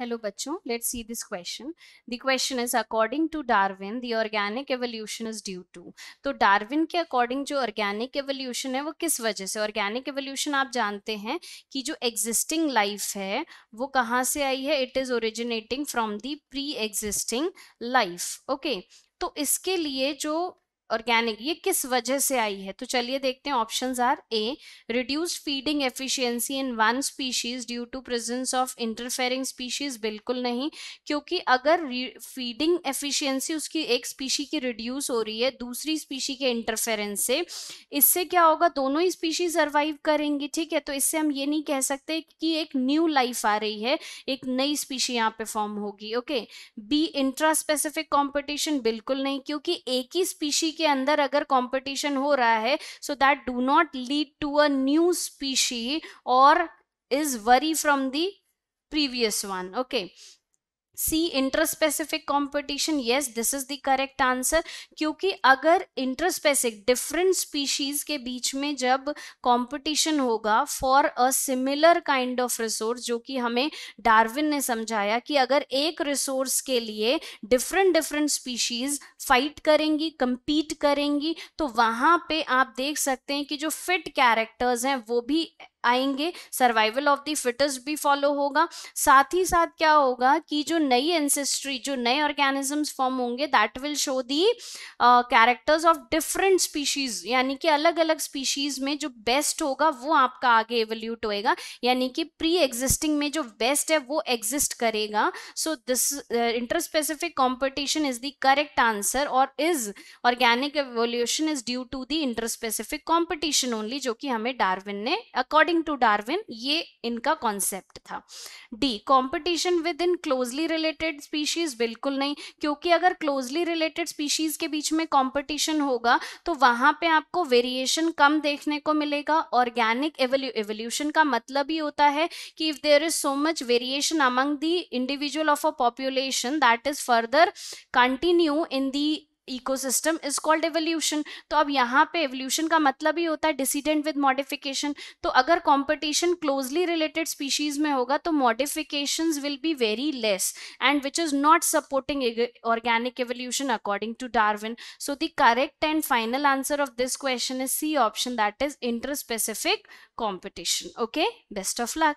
hello बच्चों let's see this question the question is according to Darwin the organic evolution is due to तो Darwin के according जो organic evolution है वो किस वजह से ऑर्गेनिक एवोल्यूशन आप जानते हैं कि जो एग्जिस्टिंग लाइफ है वो कहाँ से आई है it is originating from the pre existing life okay तो इसके लिए जो ऑर्गेनिक ये किस वजह से आई है तो चलिए देखते हैं option are a reduced feeding efficiency in one species due to presence of interfering species बिल्कुल नहीं क्योंकि अगर फीडिंग एफिशिएंसी उसकी एक स्पीशी की रिड्यूस हो रही है दूसरी स्पीशी के इंटरफेरेंस से इससे क्या होगा दोनों ही स्पीशी सर्वाइव करेंगी ठीक है तो इससे हम ये नहीं कह सकते कि एक न्यू लाइफ आ रही है एक नई स्पीशी यहाँ पे फॉर्म होगी okay B intra specific competition बिल्कुल नहीं क्योंकि एक ही स्पीशी के के अंदर अगर कंपटीशन हो रहा है so that do not lead to a new species और is very from the previous one okay C specific competition yes this is the correct answer क्योंकि अगर इंटरस्पेसिफिक डिफरेंट स्पीशीज के बीच में जब कॉम्पिटिशन होगा for a similar kind of resource जो कि हमें डार्विन ने समझाया कि अगर एक रिसोर्स के लिए डिफरेंट डिफरेंट स्पीशीज फाइट करेंगी कंपीट करेंगी तो वहां पे आप देख सकते हैं कि जो फिट कैरेक्टर्स हैं वो भी आएंगे सर्वाइवल ऑफ द फिटेस्ट भी फॉलो होगा साथ ही साथ क्या होगा कि जो नई एंसेस्ट्री जो नए ऑर्गेनिजम्स फॉर्म होंगे that will show the characters of different species यानी कि अलग अलग स्पीशीज में जो बेस्ट होगा वो आपका आगे एवोल्यूट होएगा यानी कि प्री एग्जिस्टिंग में जो बेस्ट है वो एग्जिस्ट करेगा so this inter specific competition is the correct answer और is organic evolution is due to the inter specific competition only जो कि हमें डार्विन ने अकॉर्डिंग अकॉर्डिंग टू डार्विन ये इनका कॉन्सेप्ट था D competition within closely related species बिल्कुल नहीं क्योंकि अगर क्लोजली रिलेटेड स्पीशीज के बीच में कंपटीशन होगा तो वहां पे आपको वेरिएशन कम देखने को मिलेगा ऑर्गेनिक एवोल्यूशन का मतलब ही होता है कि if there is so much variation among the individual of a population that is further continue in the ecosystem is called evolution तो अब यहाँ पे एवोल्यूशन का मतलब ही होता है डिसीडेंट विद मॉडिफिकेशन तो अगर कॉम्पिटिशन क्लोजली रिलेटेड स्पीशीज में होगा तो modification will be very less and which is not supporting organic evolution according to Darwin so the correct and final answer of this question is C option that is inter specific competition okay best of luck